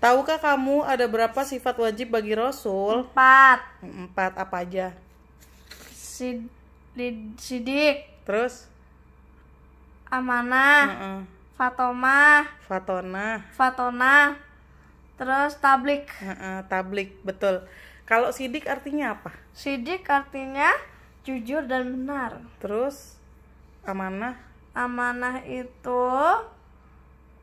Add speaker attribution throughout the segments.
Speaker 1: Tahukah kamu ada berapa sifat wajib bagi Rasul? Empat. Mm, empat apa aja? Sid, sidik. Terus?
Speaker 2: Amanah. Uh -uh. Fatoma.
Speaker 1: Fatona.
Speaker 2: Fatona.
Speaker 1: Terus tablik. Uh -uh, tablik betul. Kalau sidik artinya apa? Sidik artinya jujur dan benar. Terus amanah?
Speaker 2: Amanah itu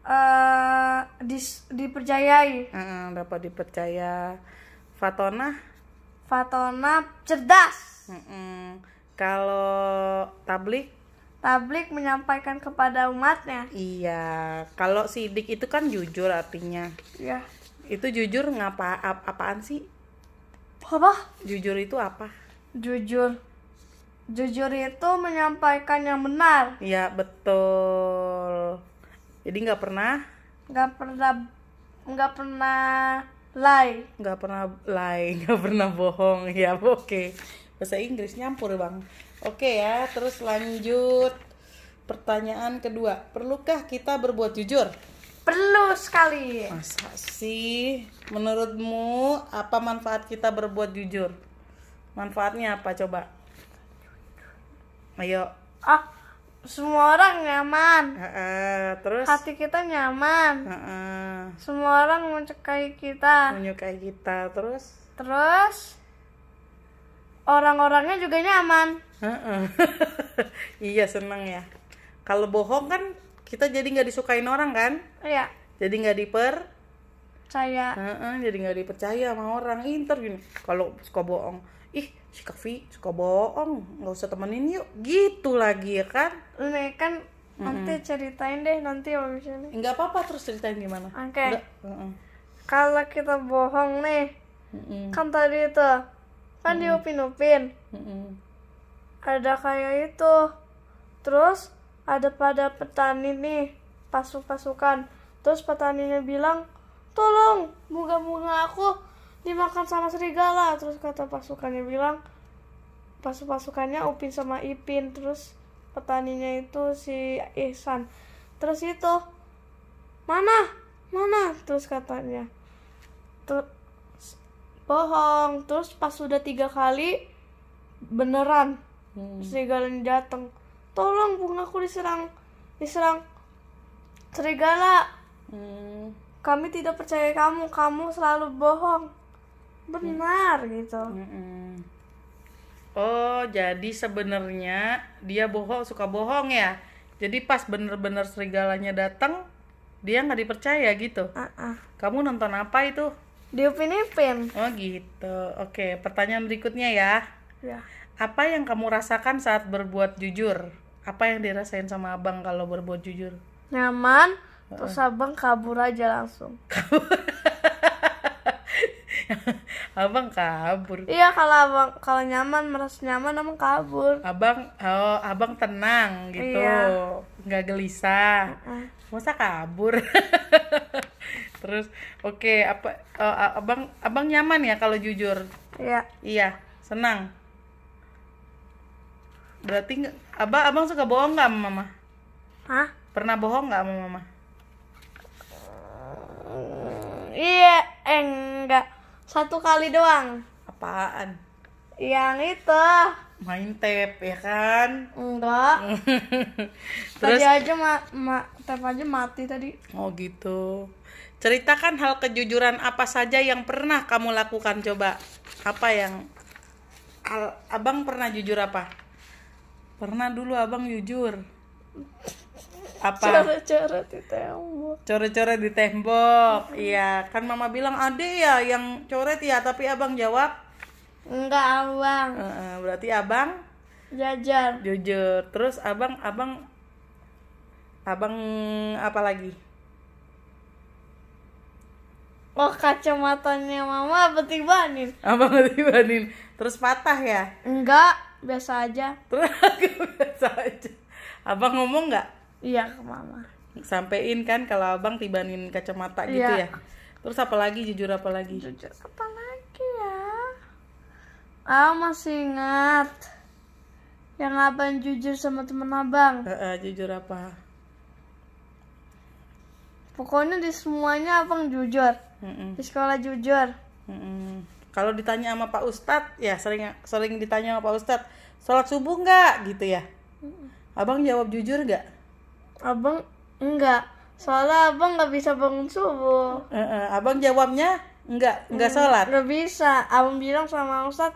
Speaker 2: uh, dis,
Speaker 1: dipercayai. Uh, dapat dipercaya. Fatona? Fatona cerdas. Uh -uh. Kalau tablik? Tablik menyampaikan kepada umatnya. Iya. Kalau sidik itu kan jujur artinya. Iya. Itu jujur ngapa ap, apaan sih? Apa? Jujur itu apa? Jujur. Jujur itu menyampaikan yang benar. Iya, betul jadi nggak pernah nggak pernah nggak pernah lie nggak pernah lie nggak pernah bohong ya oke okay. bahasa Inggris nyampur bang oke okay ya terus lanjut pertanyaan kedua perlukah kita berbuat jujur perlu sekali masa sih menurutmu apa manfaat kita berbuat jujur manfaatnya apa coba ayo ah semua orang nyaman uh, uh, terus hati kita nyaman uh, uh. semua orang menyukai kita menyukai kita terus terus orang-orangnya juga nyaman uh, uh. iya seneng ya kalau bohong kan kita jadi nggak disukain orang kan iya jadi nggak diper percaya uh, uh, jadi nggak dipercaya sama orang inter gini kalau suka bohong ih si Kavi suka bohong nggak usah temenin yuk gitu lagi ya kan nih kan mm-hmm. nanti ceritain deh nanti om misalnya nggak apa-apa terus ceritain gimana oke okay. mm-hmm.
Speaker 2: kalau kita bohong nih mm-hmm. kan tadi itu kan mm-hmm. diupin-upin mm-hmm. ada kayak itu terus ada pada petani nih pasuk-pasukan terus petaninya bilang tolong moga-moga dimakan sama serigala terus kata pasukannya bilang pas pasukannya Upin sama Ipin terus petaninya itu si Ihsan terus itu mana mana terus katanya terus bohong terus pas sudah tiga kali beneran hmm. serigala datang tolong bungaku diserang diserang serigala
Speaker 1: hmm.
Speaker 2: kami tidak percaya kamu kamu selalu bohong benar gitu
Speaker 1: oh jadi sebenarnya dia bohong suka bohong ya jadi pas bener-bener serigalanya datang dia nggak dipercaya gitu uh-uh. kamu nonton apa itu diupin upin oh gitu oke pertanyaan berikutnya ya ya apa yang kamu rasakan saat berbuat jujur apa yang dirasain sama abang kalau berbuat jujur
Speaker 2: nyaman
Speaker 1: uh-uh. terus
Speaker 2: abang kabur aja langsung
Speaker 1: abang kabur iya
Speaker 2: kalau abang kalau
Speaker 1: nyaman merasa nyaman abang kabur abang oh abang tenang gitu iya. nggak gelisah masa kabur terus oke okay, apa oh, abang abang nyaman ya kalau jujur iya iya senang berarti abang abang suka bohong nggak sama mama Hah? pernah bohong nggak sama mama iya enggak eh, satu kali doang apaan yang itu main tap ya kan enggak Terus, tadi aja
Speaker 2: ma, ma tap aja mati tadi oh
Speaker 1: gitu ceritakan hal kejujuran apa saja yang pernah kamu lakukan coba apa yang al, abang pernah jujur apa pernah dulu abang jujur apa coret-coret di tembok coret-coret di tembok iya kan mama bilang ade ya yang coret ya tapi abang jawab enggak abang berarti abang jajar jujur terus abang abang abang apa lagi
Speaker 2: Oh kacamatanya mama Apa
Speaker 1: Abang banin? Terus patah ya?
Speaker 2: Enggak, biasa aja
Speaker 1: Terus biasa aja Abang ngomong nggak?
Speaker 2: Iya ke mama.
Speaker 1: Sampein kan kalau abang tibanin kacamata gitu iya. ya. Terus apa lagi jujur apa lagi? Jujur apa lagi ya?
Speaker 2: Ah masih ingat yang abang jujur sama temen abang. Uh,
Speaker 1: uh, jujur apa?
Speaker 2: Pokoknya di semuanya abang jujur.
Speaker 1: Mm -mm. Di sekolah jujur. Mm -mm. Kalau ditanya sama Pak Ustadz ya sering sering ditanya sama Pak Ustadz sholat subuh nggak gitu ya? Abang jawab jujur nggak? abang enggak soalnya abang nggak bisa bangun subuh uh, uh,
Speaker 2: abang jawabnya enggak enggak sholat nggak bisa abang bilang sama ustad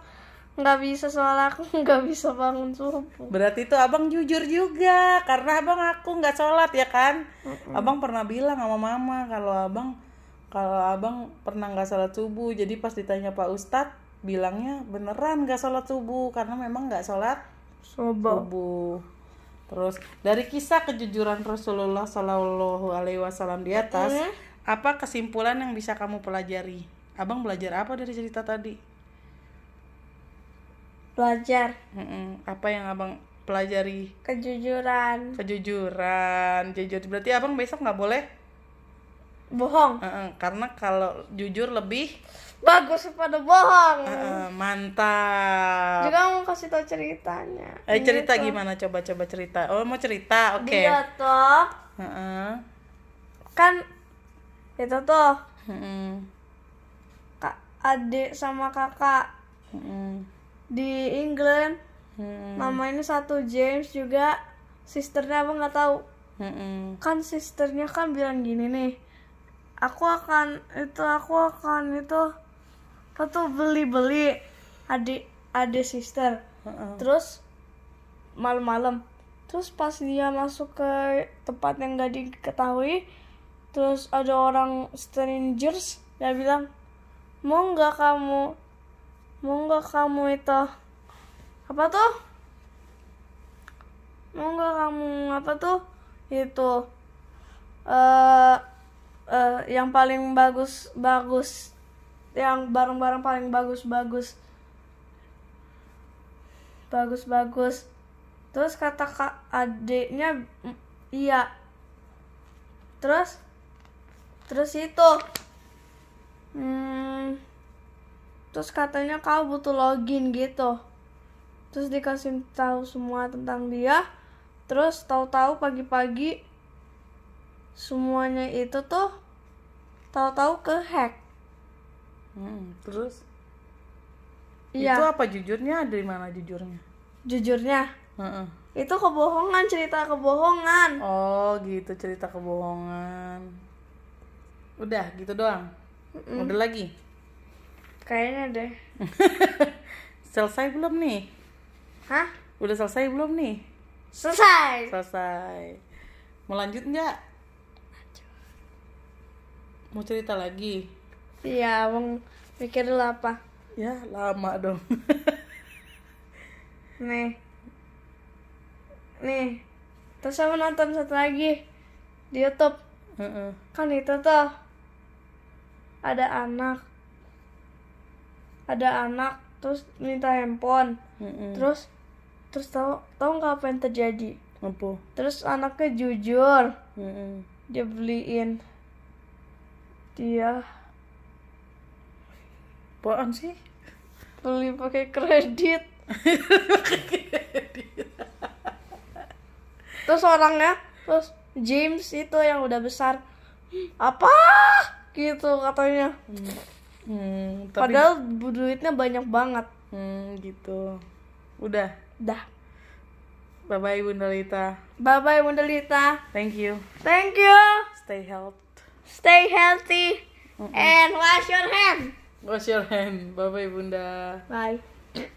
Speaker 2: nggak
Speaker 1: bisa soal aku nggak bisa bangun subuh berarti itu abang jujur juga karena abang aku nggak sholat ya kan uh-uh. abang pernah bilang sama mama kalau abang kalau abang pernah nggak sholat subuh jadi pas ditanya pak ustad bilangnya beneran nggak sholat subuh karena memang nggak sholat subuh. Terus dari kisah kejujuran Rasulullah Shallallahu Alaihi Wasallam di atas, mm. apa kesimpulan yang bisa kamu pelajari? Abang belajar apa dari cerita tadi? Belajar. Mm-mm. Apa yang abang pelajari? Kejujuran. Kejujuran, jujur. Berarti abang besok nggak boleh bohong. Mm-mm. Karena kalau jujur lebih bagus pada bohong uh, mantap juga
Speaker 2: mau kasih tau ceritanya eh gitu. cerita gimana
Speaker 1: coba coba cerita oh mau cerita oke okay. dia
Speaker 2: tuh uh -uh. kan itu tuh uh kak adik sama kakak uh di England mama ini satu James juga sisternya apa nggak tahu Mm -mm. kan sisternya kan bilang gini nih aku akan itu aku akan itu kita tuh beli-beli adik adik sister uh-uh. terus malam-malam terus pas dia masuk ke tempat yang gak diketahui terus ada orang strangers dia bilang mau nggak kamu mau nggak kamu itu apa tuh mau nggak kamu apa tuh itu eh uh, uh, yang paling bagus bagus yang barang-barang paling bagus-bagus bagus-bagus terus kata kak adiknya iya terus terus itu hmm, terus katanya kau butuh login gitu terus dikasih tahu semua tentang dia terus tahu-tahu pagi-pagi semuanya itu tuh tahu-tahu ke hack
Speaker 1: Hmm, terus? Iya. Itu apa jujurnya? Dari mana jujurnya?
Speaker 2: Jujurnya? Uh-uh. Itu kebohongan, cerita kebohongan.
Speaker 1: Oh, gitu cerita kebohongan. Udah, gitu doang. Mm-mm. Udah lagi? Kayaknya deh. selesai belum nih? Hah? Udah selesai belum nih? Selesai. Selesai. Mau lanjut nggak? Mau cerita lagi?
Speaker 2: Iya, Bang. Mikir lu apa?
Speaker 1: Ya, lama dong.
Speaker 2: Nih. Nih. Terus sama nonton satu lagi di YouTube. Uh -uh. Kan itu tuh ada anak. Ada anak terus minta handphone.
Speaker 1: Uh -uh. Terus
Speaker 2: terus tahu tahu nggak apa yang terjadi? Apa? Terus anaknya jujur. Uh -uh. Dia beliin dia apaan sih beli pakai kredit terus orangnya terus James itu yang udah besar apa gitu katanya hmm,
Speaker 1: hmm tapi... padahal
Speaker 2: duitnya banyak banget hmm, gitu udah dah
Speaker 1: bye bye bunda Lita
Speaker 2: bye bye bunda
Speaker 1: Lita thank you thank you stay healthy stay healthy mm -mm. and wash your hands Wash your hand. Bye bye Bunda. Bye.